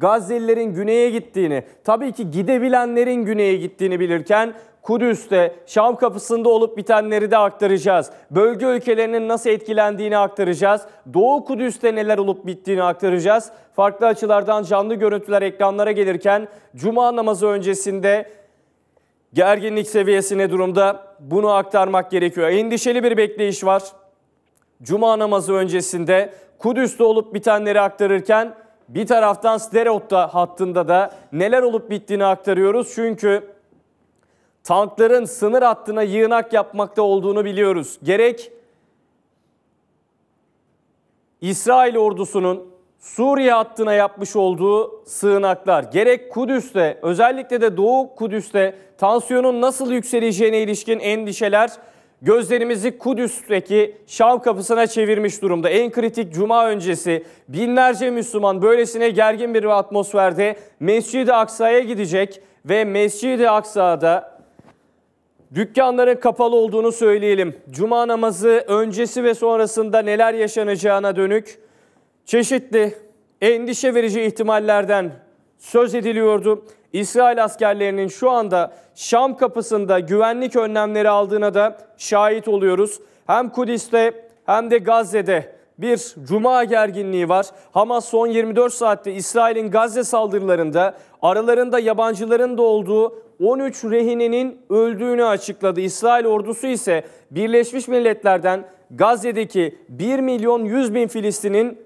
Gazze'lilerin güneye gittiğini, tabii ki gidebilenlerin güneye gittiğini bilirken Kudüs'te, Şam kapısında olup bitenleri de aktaracağız. Bölge ülkelerinin nasıl etkilendiğini aktaracağız. Doğu Kudüs'te neler olup bittiğini aktaracağız. Farklı açılardan canlı görüntüler ekranlara gelirken Cuma namazı öncesinde gerginlik seviyesi durumda bunu aktarmak gerekiyor. Endişeli bir bekleyiş var. Cuma namazı öncesinde Kudüs'te olup bitenleri aktarırken bir taraftan Sderot'ta hattında da neler olup bittiğini aktarıyoruz. Çünkü tankların sınır hattına yığınak yapmakta olduğunu biliyoruz. Gerek İsrail ordusunun Suriye hattına yapmış olduğu sığınaklar, gerek Kudüs'te özellikle de Doğu Kudüs'te tansiyonun nasıl yükseleceğine ilişkin endişeler gözlerimizi Kudüs'teki Şam kapısına çevirmiş durumda. En kritik cuma öncesi binlerce Müslüman böylesine gergin bir atmosferde Mescid-i Aksa'ya gidecek ve Mescid-i Aksa'da dükkanların kapalı olduğunu söyleyelim. Cuma namazı öncesi ve sonrasında neler yaşanacağına dönük çeşitli endişe verici ihtimallerden söz ediliyordu. İsrail askerlerinin şu anda Şam kapısında güvenlik önlemleri aldığına da şahit oluyoruz. Hem Kudüs'te hem de Gazze'de bir cuma gerginliği var. Hamas son 24 saatte İsrail'in Gazze saldırılarında aralarında yabancıların da olduğu 13 rehininin öldüğünü açıkladı. İsrail ordusu ise Birleşmiş Milletler'den Gazze'deki 1 milyon 100 bin Filistin'in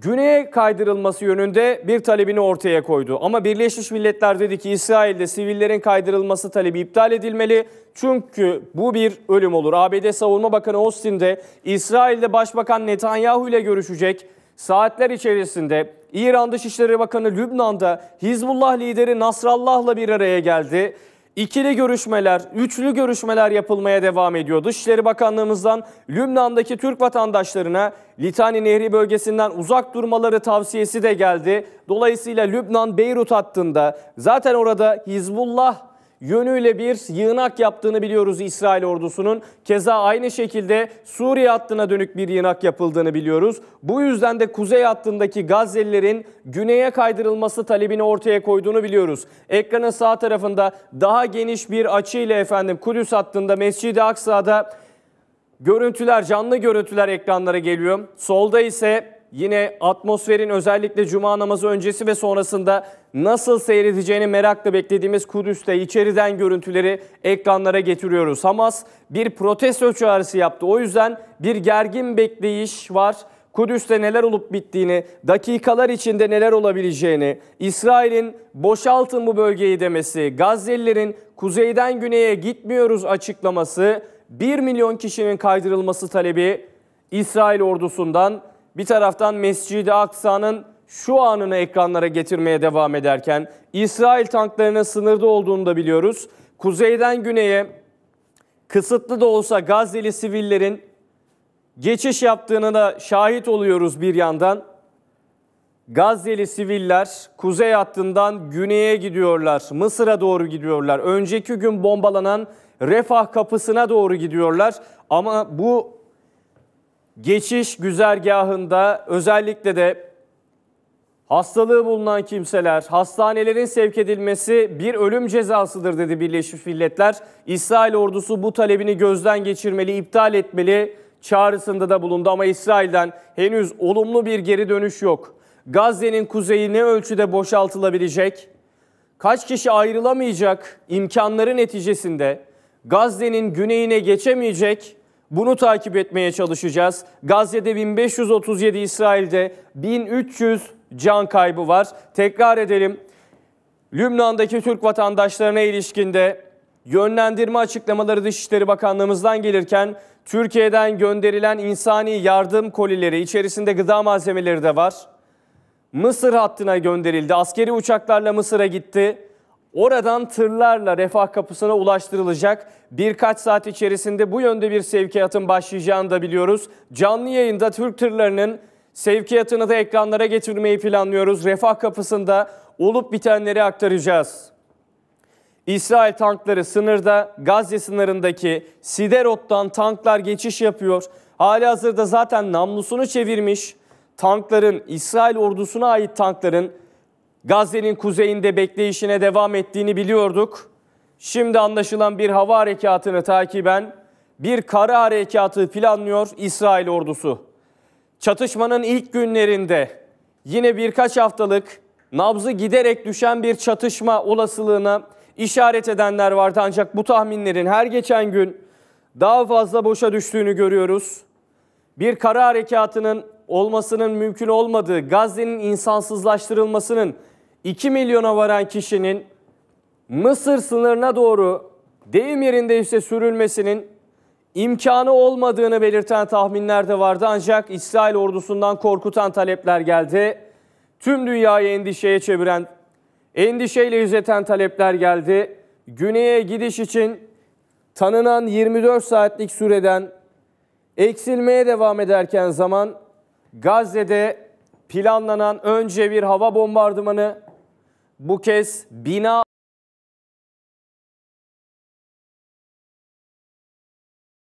güneye kaydırılması yönünde bir talebini ortaya koydu. Ama Birleşmiş Milletler dedi ki İsrail'de sivillerin kaydırılması talebi iptal edilmeli. Çünkü bu bir ölüm olur. ABD Savunma Bakanı Austin de İsrail'de Başbakan Netanyahu ile görüşecek. Saatler içerisinde İran Dışişleri Bakanı Lübnan'da Hizbullah lideri Nasrallah'la bir araya geldi. İkili görüşmeler, üçlü görüşmeler yapılmaya devam ediyor. Dışişleri Bakanlığımızdan Lübnan'daki Türk vatandaşlarına Litani Nehri bölgesinden uzak durmaları tavsiyesi de geldi. Dolayısıyla Lübnan-Beyrut hattında zaten orada Hizbullah yönüyle bir yığınak yaptığını biliyoruz İsrail ordusunun. Keza aynı şekilde Suriye hattına dönük bir yığınak yapıldığını biliyoruz. Bu yüzden de kuzey hattındaki Gazze'lilerin güneye kaydırılması talebini ortaya koyduğunu biliyoruz. Ekranın sağ tarafında daha geniş bir açıyla efendim Kudüs hattında Mescid-i Aksa'da görüntüler, canlı görüntüler ekranlara geliyor. Solda ise Yine atmosferin özellikle cuma namazı öncesi ve sonrasında nasıl seyredeceğini merakla beklediğimiz Kudüs'te içeriden görüntüleri ekranlara getiriyoruz. Hamas bir protesto çağrısı yaptı. O yüzden bir gergin bekleyiş var. Kudüs'te neler olup bittiğini, dakikalar içinde neler olabileceğini, İsrail'in boşaltın bu bölgeyi demesi, Gazze'lilerin kuzeyden güneye gitmiyoruz açıklaması, 1 milyon kişinin kaydırılması talebi İsrail ordusundan bir taraftan Mescid-i Aksa'nın şu anını ekranlara getirmeye devam ederken İsrail tanklarının sınırda olduğunu da biliyoruz. Kuzeyden güneye kısıtlı da olsa Gazze'li sivillerin geçiş yaptığını da şahit oluyoruz bir yandan. Gazze'li siviller kuzey hattından güneye gidiyorlar. Mısır'a doğru gidiyorlar. Önceki gün bombalanan Refah kapısına doğru gidiyorlar. Ama bu geçiş güzergahında özellikle de hastalığı bulunan kimseler hastanelerin sevk edilmesi bir ölüm cezasıdır dedi Birleşmiş Milletler. İsrail ordusu bu talebini gözden geçirmeli, iptal etmeli çağrısında da bulundu ama İsrail'den henüz olumlu bir geri dönüş yok. Gazze'nin kuzeyi ne ölçüde boşaltılabilecek? Kaç kişi ayrılamayacak imkanları neticesinde Gazze'nin güneyine geçemeyecek bunu takip etmeye çalışacağız. Gazze'de 1537, İsrail'de 1300 can kaybı var. Tekrar edelim. Lübnan'daki Türk vatandaşlarına ilişkinde yönlendirme açıklamaları Dışişleri Bakanlığımızdan gelirken Türkiye'den gönderilen insani yardım kolileri içerisinde gıda malzemeleri de var. Mısır hattına gönderildi. Askeri uçaklarla Mısır'a gitti. Oradan tırlarla refah kapısına ulaştırılacak. Birkaç saat içerisinde bu yönde bir sevkiyatın başlayacağını da biliyoruz. Canlı yayında Türk tırlarının sevkiyatını da ekranlara getirmeyi planlıyoruz. Refah kapısında olup bitenleri aktaracağız. İsrail tankları sınırda Gazze sınırındaki Siderot'tan tanklar geçiş yapıyor. Hali hazırda zaten namlusunu çevirmiş tankların İsrail ordusuna ait tankların Gazze'nin kuzeyinde bekleyişine devam ettiğini biliyorduk. Şimdi anlaşılan bir hava harekatını takiben bir kara harekatı planlıyor İsrail ordusu. Çatışmanın ilk günlerinde yine birkaç haftalık nabzı giderek düşen bir çatışma olasılığına işaret edenler vardı. Ancak bu tahminlerin her geçen gün daha fazla boşa düştüğünü görüyoruz. Bir kara harekatının olmasının mümkün olmadığı, Gazze'nin insansızlaştırılmasının 2 milyona varan kişinin Mısır sınırına doğru deyim yerinde ise sürülmesinin imkanı olmadığını belirten tahminler de vardı ancak İsrail ordusundan korkutan talepler geldi. Tüm dünyayı endişeye çeviren, endişeyle yüzeten talepler geldi. Güney'e gidiş için tanınan 24 saatlik süreden eksilmeye devam ederken zaman Gazze'de planlanan önce bir hava bombardımanı bu kez bina